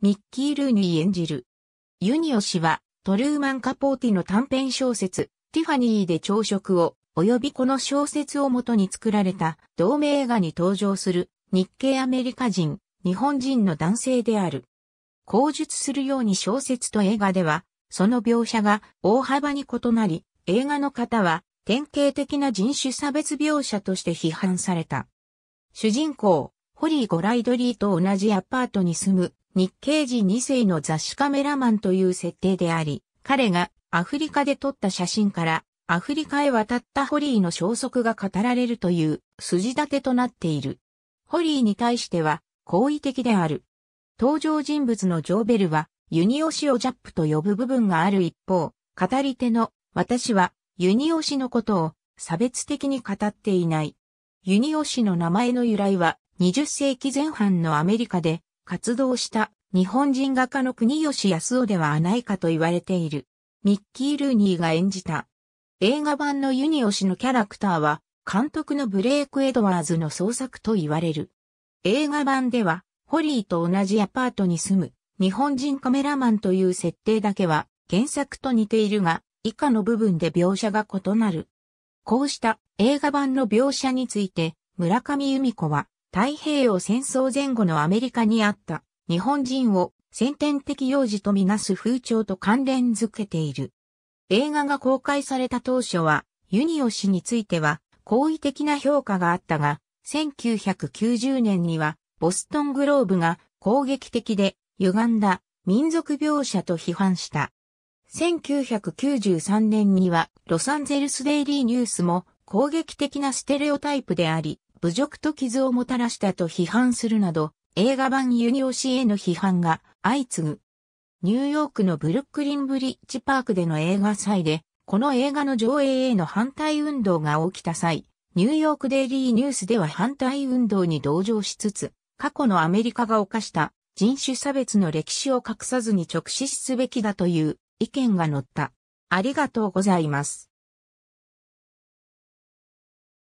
ミッキー・ルーニー演じる。ユニオ氏は、トルーマン・カポーティの短編小説、ティファニーで朝食を、及びこの小説をもとに作られた同名映画に登場する日系アメリカ人、日本人の男性である。口述するように小説と映画では、その描写が大幅に異なり、映画の方は典型的な人種差別描写として批判された。主人公、ホリー・ゴライドリーと同じアパートに住む日系人2世の雑誌カメラマンという設定であり、彼がアフリカで撮った写真からアフリカへ渡ったホリーの消息が語られるという筋立てとなっている。ホリーに対しては好意的である。登場人物のジョーベルはユニオシをジャップと呼ぶ部分がある一方、語り手の私はユニオシのことを差別的に語っていない。ユニオシの名前の由来は20世紀前半のアメリカで活動した日本人画家の国吉康夫ではないかと言われている。ミッキー・ルーニーが演じた。映画版のユニオシのキャラクターは、監督のブレイク・エドワーズの創作と言われる。映画版では、ホリーと同じアパートに住む日本人カメラマンという設定だけは原作と似ているが、以下の部分で描写が異なる。こうした映画版の描写について、村上由美子は太平洋戦争前後のアメリカにあった日本人を先天的幼児とみなす風潮と関連づけている。映画が公開された当初は、ユニオ氏については好意的な評価があったが、1990年にはボストングローブが攻撃的で歪んだ民族描写と批判した。1993年にはロサンゼルスデイリーニュースも攻撃的なステレオタイプであり、侮辱と傷をもたらしたと批判するなど、映画版ユニオシへの批判が相次ぐ。ニューヨークのブルックリンブリッジパークでの映画祭で、この映画の上映への反対運動が起きた際、ニューヨークデイリーニュースでは反対運動に同情しつつ、過去のアメリカが犯した人種差別の歴史を隠さずに直視すべきだという意見が載った。ありがとうございます。